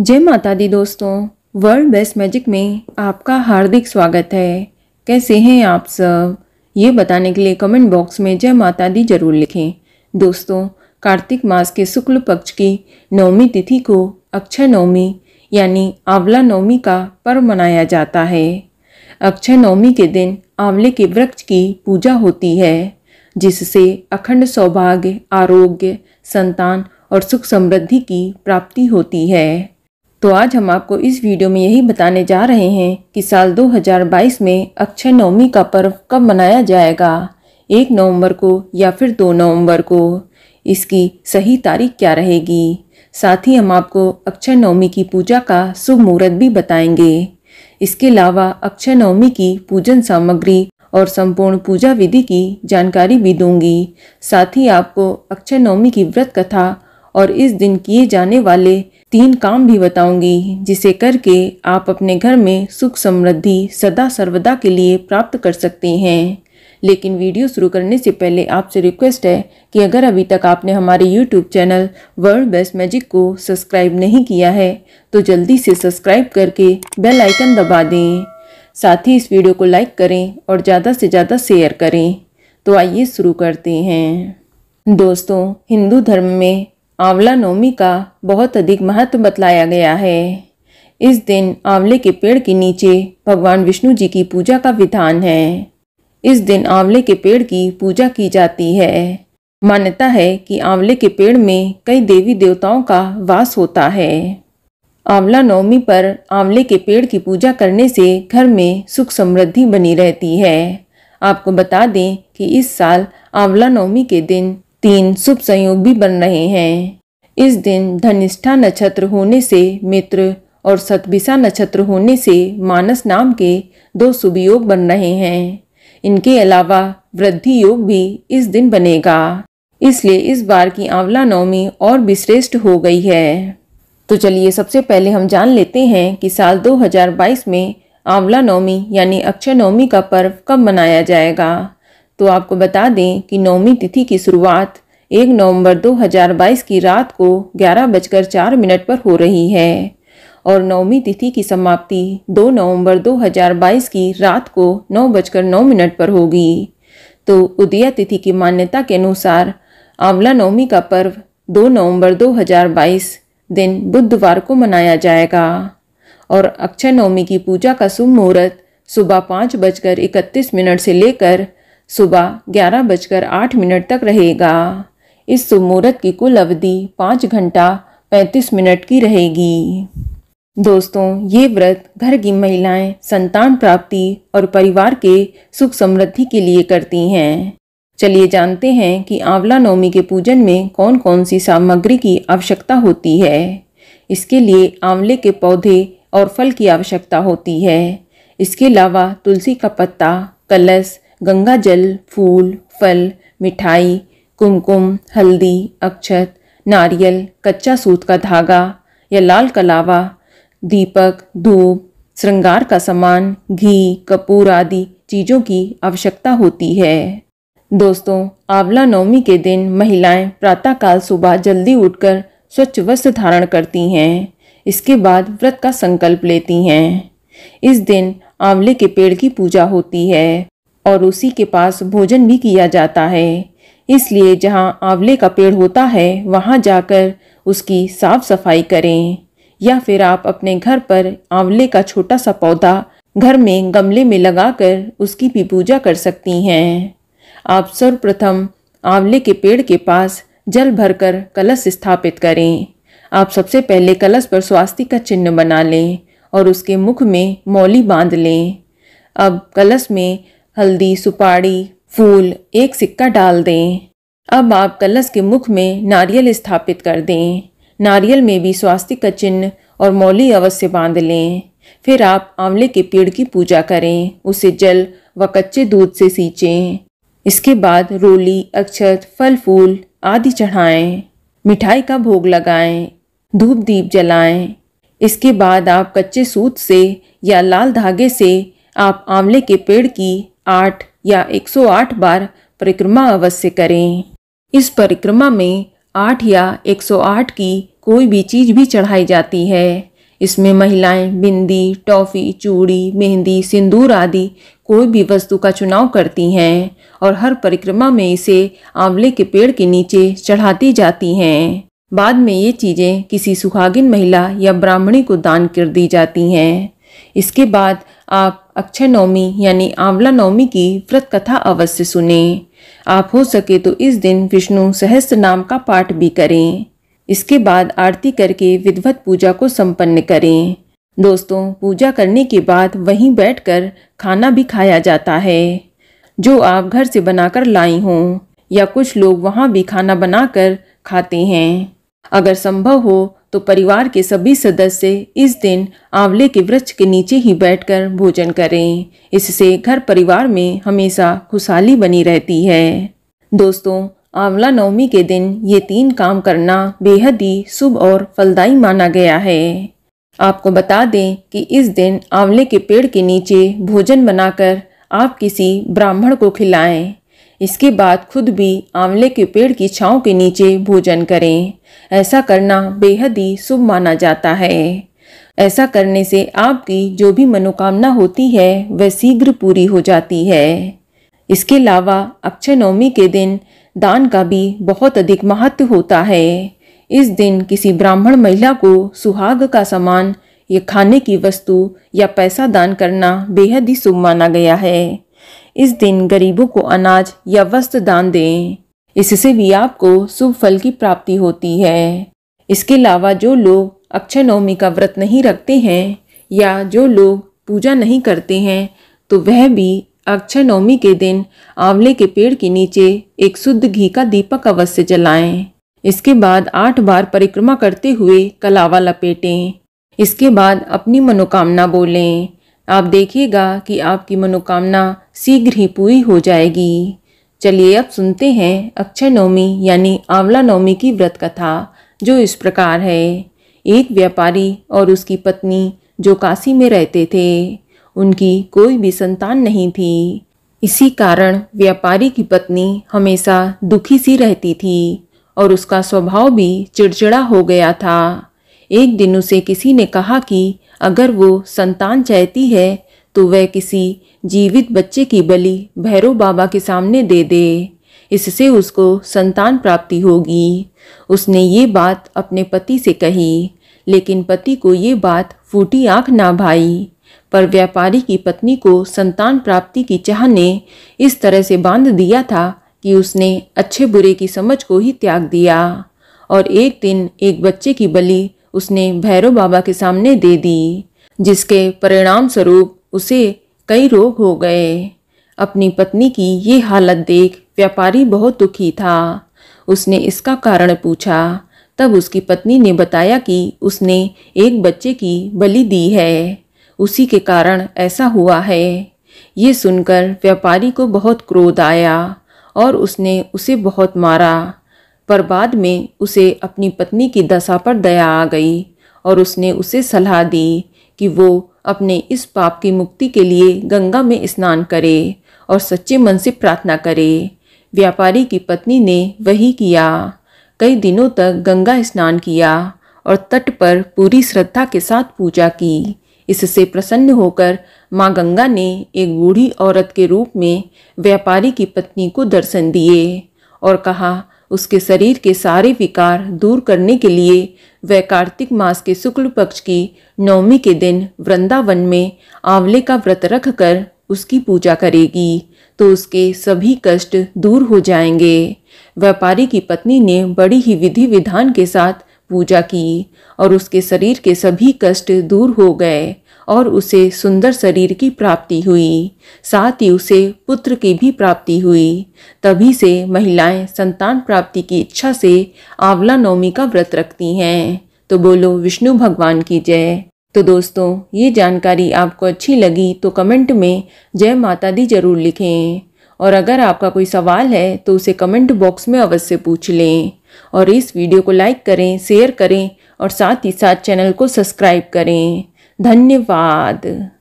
जय माता दी दोस्तों वर्ल्ड बेस्ट मैजिक में आपका हार्दिक स्वागत है कैसे हैं आप सब ये बताने के लिए कमेंट बॉक्स में जय माता दी जरूर लिखें दोस्तों कार्तिक मास के शुक्ल पक्ष की नवमी तिथि को अक्षय नवमी यानी आंवला नवमी का पर्व मनाया जाता है अक्षय नवमी के दिन आंवले के वृक्ष की पूजा होती है जिससे अखंड सौभाग्य आरोग्य संतान और सुख समृद्धि की प्राप्ति होती है तो आज हम आपको इस वीडियो में यही बताने जा रहे हैं कि साल 2022 में अक्षय नवमी का पर्व कब मनाया जाएगा एक नवंबर को या फिर दो नवंबर को इसकी सही तारीख क्या रहेगी साथ ही हम आपको अक्षय नवमी की पूजा का शुभ मुहूर्त भी बताएंगे इसके अलावा अक्षय नवमी की पूजन सामग्री और संपूर्ण पूजा विधि की जानकारी भी दूंगी साथ ही आपको अक्षय नवमी की व्रत कथा और इस दिन किए जाने वाले तीन काम भी बताऊंगी जिसे करके आप अपने घर में सुख समृद्धि सदा सर्वदा के लिए प्राप्त कर सकते हैं लेकिन वीडियो शुरू करने से पहले आपसे रिक्वेस्ट है कि अगर अभी तक आपने हमारे YouTube channel world best magic को सब्सक्राइब नहीं किया है तो जल्दी से सब्सक्राइब करके बेल आइकन दबा दें साथ ही इस वीडियो को लाइक करें और ज़्यादा से ज़्यादा शेयर करें तो आइए शुरू करते हैं दोस्तों हिंदू धर्म में आंवला नवमी का बहुत अधिक महत्व बतलाया गया है इस दिन आंवले के पेड़ के नीचे भगवान विष्णु जी की पूजा का विधान है इस दिन आंवले के पेड़ की पूजा की जाती है मान्यता है कि आंवले के पेड़ में कई देवी देवताओं का वास होता है आंवला नवमी पर आंवले के पेड़ की पूजा करने से घर में सुख समृद्धि बनी रहती है आपको बता दें कि इस साल आंवला नवमी के दिन तीन शुभ संयोग भी बन रहे हैं इस दिन धनिष्ठा नक्षत्र होने से मित्र और सतबिसा नक्षत्र होने से मानस नाम के दो शुभ योग बन रहे हैं इनके अलावा वृद्धि योग भी इस दिन बनेगा इसलिए इस बार की आंवला नवमी और भी श्रेष्ठ हो गई है तो चलिए सबसे पहले हम जान लेते हैं कि साल 2022 में आंवला नवमी यानी अक्षय नवमी का पर्व कब मनाया जाएगा तो आपको बता दें कि नौमी तिथि की शुरुआत 1 नवंबर 2022 की रात को ग्यारह बजकर चार मिनट पर हो रही है और नौमी तिथि की समाप्ति 2 नवंबर 2022 की रात को नौ बजकर नौ मिनट पर होगी तो उदया तिथि की मान्यता के अनुसार आंवला नवमी का पर्व 2 नवंबर 2022 दिन बुधवार को मनाया जाएगा और अक्षय नवमी की पूजा का शुभ मुहूर्त सुबह पाँच बजकर इकतीस मिनट से लेकर सुबह ग्यारह बजकर आठ मिनट तक रहेगा इस मुहूर्त की कुल अवधि पाँच घंटा पैंतीस मिनट की रहेगी दोस्तों ये व्रत घर की महिलाएं संतान प्राप्ति और परिवार के सुख समृद्धि के लिए करती हैं चलिए जानते हैं कि आंवला नवमी के पूजन में कौन कौन सी सामग्री की आवश्यकता होती है इसके लिए आंवले के पौधे और फल की आवश्यकता होती है इसके अलावा तुलसी का पत्ता कलश गंगा जल फूल फल मिठाई कुमकुम हल्दी अक्षत नारियल कच्चा सूत का धागा या लाल कलावा दीपक धूप श्रृंगार का सामान घी कपूर आदि चीज़ों की आवश्यकता होती है दोस्तों आंवला नवमी के दिन महिलाएं प्रातःकाल सुबह जल्दी उठकर स्वच्छ वस्त्र धारण करती हैं इसके बाद व्रत का संकल्प लेती हैं इस दिन आंवले के पेड़ की पूजा होती है और उसी के पास भोजन भी किया जाता है इसलिए जहां आंवले का पेड़ होता है वहां जाकर उसकी साफ सफाई करें या फिर आप अपने घर पर आंवले का छोटा सा पौधा घर में गमले में लगाकर उसकी भी पूजा कर सकती हैं आप सर्वप्रथम आंवले के पेड़ के पास जल भरकर कलश स्थापित करें आप सबसे पहले कलश पर स्वास्थ्य का चिन्ह बना लें और उसके मुख में मौली बांध लें अब कलश में हल्दी सुपारी फूल एक सिक्का डाल दें अब आप कलश के मुख में नारियल स्थापित कर दें नारियल में भी स्वास्थ्य का चिन्ह और मौली अवश्य बांध लें फिर आप आंवले के पेड़ की पूजा करें उसे जल व कच्चे दूध से सींचें इसके बाद रोली अक्षत फल फूल आदि चढ़ाएं मिठाई का भोग लगाएं धूप दीप जलाएं इसके बाद आप कच्चे सूत से या लाल धागे से आप आंवले के पेड़ की आठ या 108 बार परिक्रमा अवश्य करें इस परिक्रमा में आठ या 108 की कोई भी चीज भी चढ़ाई जाती है इसमें महिलाएं बिंदी टॉफ़ी चूड़ी मेहंदी सिंदूर आदि कोई भी वस्तु का चुनाव करती हैं और हर परिक्रमा में इसे आंवले के पेड़ के नीचे चढ़ाती जाती हैं बाद में ये चीज़ें किसी सुहागिन महिला या ब्राह्मणी को दान कर दी जाती हैं इसके बाद आप अक्षय नवमी यानी आंवला नवमी की व्रत कथा अवश्य सुने आप हो सके तो इस दिन विष्णु सहस्त्र नाम का पाठ भी करें इसके बाद आरती करके विधवत पूजा को संपन्न करें दोस्तों पूजा करने के बाद वहीं बैठकर खाना भी खाया जाता है जो आप घर से बनाकर लाई हों या कुछ लोग वहाँ भी खाना बनाकर खाते हैं अगर संभव हो तो परिवार के सभी सदस्य इस दिन आंवले के वृक्ष के नीचे ही बैठकर भोजन करें इससे घर परिवार में हमेशा खुशहाली बनी रहती है दोस्तों आंवला नवमी के दिन ये तीन काम करना बेहद ही शुभ और फलदायी माना गया है आपको बता दें कि इस दिन आंवले के पेड़ के नीचे भोजन बनाकर आप किसी ब्राह्मण को खिलाएं इसके बाद खुद भी आंवले के पेड़ की छाँव के नीचे भोजन करें ऐसा करना बेहद ही शुभ माना जाता है ऐसा करने से आपकी जो भी मनोकामना होती है वह शीघ्र पूरी हो जाती है इसके अलावा अक्षय नवमी के दिन दान का भी बहुत अधिक महत्व होता है इस दिन किसी ब्राह्मण महिला को सुहाग का सामान या खाने की वस्तु या पैसा दान करना बेहद ही शुभ माना गया है इस दिन गरीबों को अनाज या वस्त्र दान दें इससे भी आपको शुभ फल की प्राप्ति होती है इसके अलावा जो लोग अक्षय नवमी का व्रत नहीं रखते हैं या जो लोग पूजा नहीं करते हैं तो वह भी अक्षय नवमी के दिन आंवले के पेड़ के नीचे एक शुद्ध घी का दीपक अवश्य जलाएं। इसके बाद आठ बार परिक्रमा करते हुए कलावा लपेटें इसके बाद अपनी मनोकामना बोलें आप देखिएगा कि आपकी मनोकामना शीघ्र ही पूरी हो जाएगी चलिए अब सुनते हैं अक्षय नवमी यानी आंवला नवमी की व्रत कथा जो इस प्रकार है एक व्यापारी और उसकी पत्नी जो काशी में रहते थे उनकी कोई भी संतान नहीं थी इसी कारण व्यापारी की पत्नी हमेशा दुखी सी रहती थी और उसका स्वभाव भी चिड़चिड़ा हो गया था एक दिन उसे किसी ने कहा कि अगर वो संतान चाहती है तो वह किसी जीवित बच्चे की बलि भैरव बाबा के सामने दे दे इससे उसको संतान प्राप्ति होगी उसने ये बात अपने पति से कही लेकिन पति को ये बात फूटी आंख ना भाई पर व्यापारी की पत्नी को संतान प्राप्ति की चाह ने इस तरह से बांध दिया था कि उसने अच्छे बुरे की समझ को ही त्याग दिया और एक दिन एक बच्चे की बलि उसने भैरव बाबा के सामने दे दी जिसके परिणाम स्वरूप उसे कई रोग हो गए अपनी पत्नी की ये हालत देख व्यापारी बहुत दुखी था उसने इसका कारण पूछा तब उसकी पत्नी ने बताया कि उसने एक बच्चे की बलि दी है उसी के कारण ऐसा हुआ है ये सुनकर व्यापारी को बहुत क्रोध आया और उसने उसे बहुत मारा पर बाद में उसे अपनी पत्नी की दशा पर दया आ गई और उसने उसे सलाह दी कि वो अपने इस पाप की मुक्ति के लिए गंगा में स्नान करे और सच्चे मन से प्रार्थना करे व्यापारी की पत्नी ने वही किया कई दिनों तक गंगा स्नान किया और तट पर पूरी श्रद्धा के साथ पूजा की इससे प्रसन्न होकर माँ गंगा ने एक बूढ़ी औरत के रूप में व्यापारी की पत्नी को दर्शन दिए और कहा उसके शरीर के सारे विकार दूर करने के लिए वह कार्तिक मास के शुक्ल पक्ष की नवमी के दिन वृंदावन में आंवले का व्रत रख कर उसकी पूजा करेगी तो उसके सभी कष्ट दूर हो जाएंगे व्यापारी की पत्नी ने बड़ी ही विधि विधान के साथ पूजा की और उसके शरीर के सभी कष्ट दूर हो गए और उसे सुंदर शरीर की प्राप्ति हुई साथ ही उसे पुत्र की भी प्राप्ति हुई तभी से महिलाएं संतान प्राप्ति की इच्छा से आंवला नवमी का व्रत रखती हैं तो बोलो विष्णु भगवान की जय तो दोस्तों ये जानकारी आपको अच्छी लगी तो कमेंट में जय माता दी जरूर लिखें और अगर आपका कोई सवाल है तो उसे कमेंट बॉक्स में अवश्य पूछ लें और इस वीडियो को लाइक करें शेयर करें और साथ ही साथ चैनल को सब्सक्राइब करें धन्यवाद